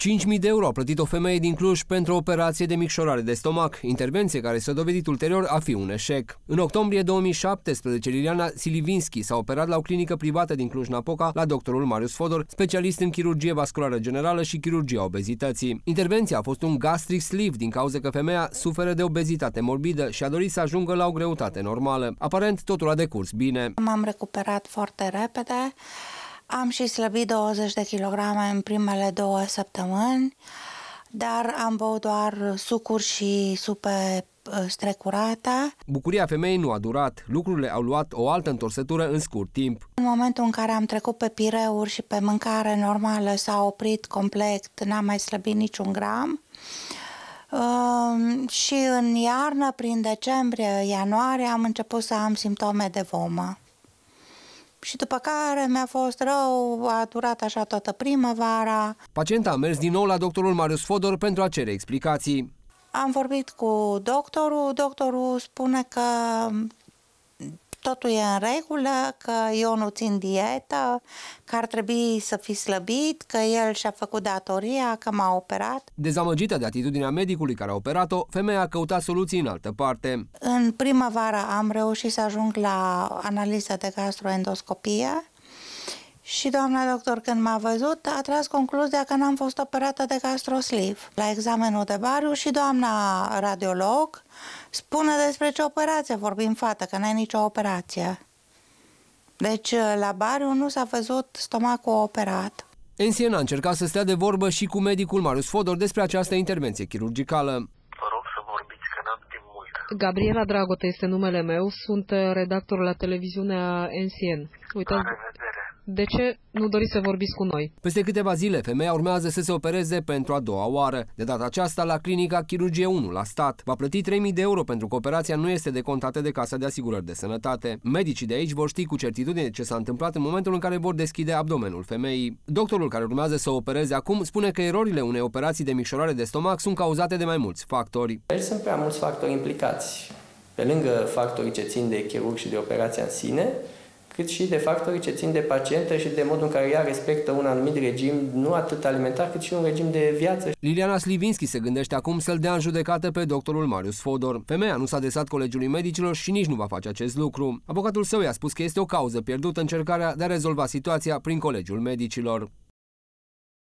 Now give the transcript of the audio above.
5.000 de euro a plătit o femeie din Cluj pentru o operație de micșorare de stomac, intervenție care s-a dovedit ulterior a fi un eșec. În octombrie 2017, Liliana Silivinski s-a operat la o clinică privată din Cluj-Napoca la doctorul Marius Fodor, specialist în chirurgie vasculară generală și chirurgia obezității. Intervenția a fost un gastric sleeve din cauza că femeia suferă de obezitate morbidă și a dorit să ajungă la o greutate normală. Aparent, totul a decurs bine. M-am recuperat foarte repede. Am și slăbit 20 de kilograme în primele două săptămâni, dar am băut doar sucuri și supe ă, strecurate. Bucuria femeii nu a durat. Lucrurile au luat o altă întorsătură în scurt timp. În momentul în care am trecut pe pireuri și pe mâncare normală s-a oprit complet, n-am mai slăbit niciun gram. Uh, și în iarnă, prin decembrie, ianuarie, am început să am simptome de vomă și după care mi-a fost rău, a durat așa toată primăvara. Pacienta a mers din nou la doctorul Marius Fodor pentru a cere explicații. Am vorbit cu doctorul, doctorul spune că totul e în regulă, că eu nu țin dietă, că ar trebui să fi slăbit, că el și-a făcut datoria, că m-a operat. Dezamăgită de atitudinea medicului care a operat-o, femeia a căutat soluții în altă parte. În primăvară am reușit să ajung la analiză de gastroendoscopie și doamna doctor, când m-a văzut, a tras concluzia că n-am fost operată de gastrosliv. La examenul de bariu și doamna radiolog spune despre ce operație vorbim, fată, că n-ai nicio operație. Deci, la bariu nu s-a văzut stomacul operat. Ensien a încercat să stea de vorbă și cu medicul Marius Fodor despre această intervenție chirurgicală. Gabriela Dragote este numele meu, sunt uh, redactor la televiziunea NCN. Uitați... Care de ce nu doriți să vorbiți cu noi? Peste câteva zile, femeia urmează să se opereze pentru a doua oară. De data aceasta, la clinica Chirurgie 1, la stat. Va plăti 3.000 de euro pentru că operația nu este decontată de Casa de Asigurări de Sănătate. Medicii de aici vor ști cu certitudine ce s-a întâmplat în momentul în care vor deschide abdomenul femeii. Doctorul care urmează să opereze acum spune că erorile unei operații de micșorare de stomac sunt cauzate de mai mulți factori. Deci sunt prea mulți factori implicați. Pe lângă factorii ce țin de chirurg și de operația în sine, cât și de factorii ce țin de pacientă și de modul în care ea respectă un anumit regim, nu atât alimentar, cât și un regim de viață. Liliana Slivinski se gândește acum să-l dea în judecată pe doctorul Marius Fodor. Femeia nu s-a desat colegiului medicilor și nici nu va face acest lucru. Avocatul său i-a spus că este o cauză pierdută încercarea de a rezolva situația prin colegiul medicilor.